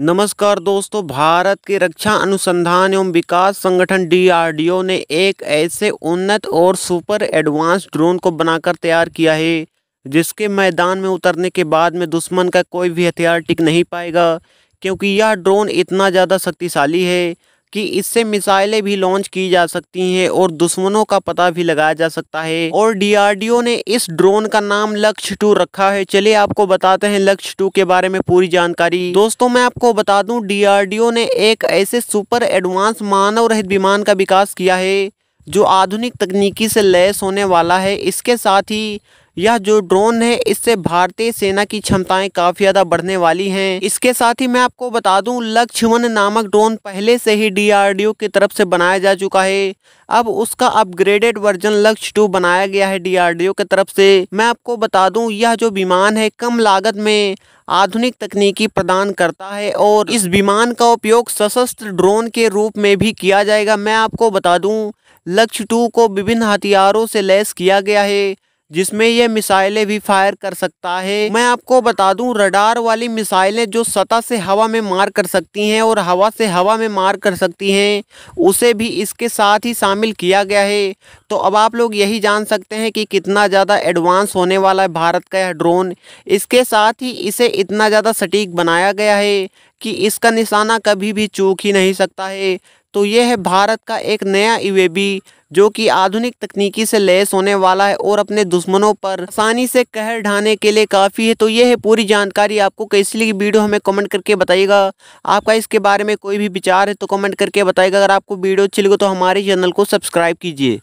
नमस्कार दोस्तों भारत के रक्षा अनुसंधान एवं विकास संगठन डीआरडीओ ने एक ऐसे उन्नत और सुपर एडवांस ड्रोन को बनाकर तैयार किया है जिसके मैदान में उतरने के बाद में दुश्मन का कोई भी हथियार टिक नहीं पाएगा क्योंकि यह ड्रोन इतना ज़्यादा शक्तिशाली है कि इससे मिसाइलें भी लॉन्च की जा सकती हैं और दुश्मनों का पता भी लगाया जा सकता है और डीआरडीओ ने इस ड्रोन का नाम लक्ष्य टू रखा है चलिए आपको बताते हैं लक्ष्य टू के बारे में पूरी जानकारी दोस्तों मैं आपको बता दूं डीआरडीओ ने एक ऐसे सुपर एडवांस मानव रहित विमान का विकास किया है जो आधुनिक तकनीकी से लैस होने वाला है इसके साथ ही यह जो ड्रोन है इससे भारतीय सेना की क्षमताएं काफी ज्यादा बढ़ने वाली है इसके साथ ही मैं आपको बता दूं लक्ष्मण नामक ड्रोन पहले से ही डीआरडीओ की तरफ से बनाया जा चुका है अब उसका अपग्रेडेड वर्जन लक्ष्य टू बनाया गया है डीआरडीओ की तरफ से मैं आपको बता दूं यह जो विमान है कम लागत में आधुनिक तकनीकी प्रदान करता है और इस विमान का उपयोग सशस्त्र ड्रोन के रूप में भी किया जाएगा मैं आपको बता दूं लक्ष्य टू को विभिन्न हथियारों से लैस किया गया है जिसमें यह मिसाइलें भी फायर कर सकता है मैं आपको बता दूं रडार वाली मिसाइलें जो सतह से हवा में मार कर सकती हैं और हवा से हवा में मार कर सकती हैं उसे भी इसके साथ ही शामिल किया गया है तो अब आप लोग यही जान सकते हैं कि कितना ज़्यादा एडवांस होने वाला है भारत का यह ड्रोन इसके साथ ही इसे इतना ज़्यादा सटीक बनाया गया है कि इसका निशाना कभी भी चूक ही नहीं सकता है तो ये है भारत का एक नया यू जो कि आधुनिक तकनीकी से लैस होने वाला है और अपने दुश्मनों पर आसानी से कहर ढाने के लिए काफ़ी है तो ये है पूरी जानकारी आपको कैसी लगी वीडियो हमें कमेंट करके बताइएगा आपका इसके बारे में कोई भी विचार है तो कमेंट करके बताइएगा अगर आपको वीडियो अच्छी लगे तो हमारे चैनल को सब्सक्राइब कीजिए